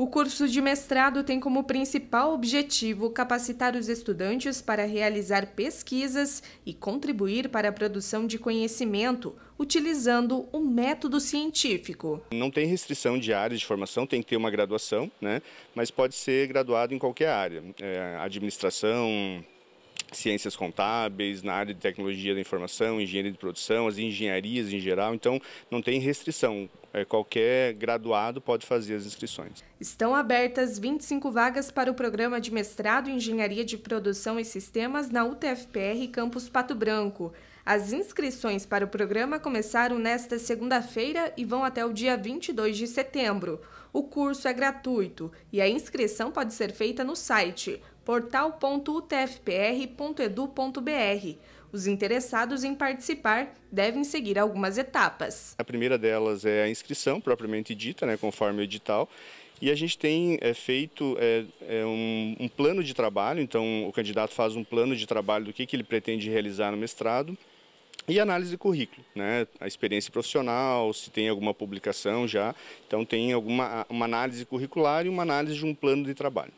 O curso de mestrado tem como principal objetivo capacitar os estudantes para realizar pesquisas e contribuir para a produção de conhecimento utilizando um método científico. Não tem restrição de área de formação, tem que ter uma graduação, né? mas pode ser graduado em qualquer área, é, administração, ciências contábeis, na área de tecnologia da informação, engenharia de produção, as engenharias em geral. Então, não tem restrição. É, qualquer graduado pode fazer as inscrições. Estão abertas 25 vagas para o programa de mestrado em Engenharia de Produção e Sistemas na UTFPR Campus Pato Branco. As inscrições para o programa começaram nesta segunda-feira e vão até o dia 22 de setembro. O curso é gratuito e a inscrição pode ser feita no site portal.utfpr.edu.br. Os interessados em participar devem seguir algumas etapas. A primeira delas é a inscrição propriamente dita, né, conforme o edital. E a gente tem é, feito é, é um, um, plano de trabalho, então o candidato faz um plano de trabalho do que, que ele pretende realizar no mestrado e análise de currículo, né? a experiência profissional, se tem alguma publicação já. Então tem alguma, uma análise curricular e uma análise de um plano de trabalho.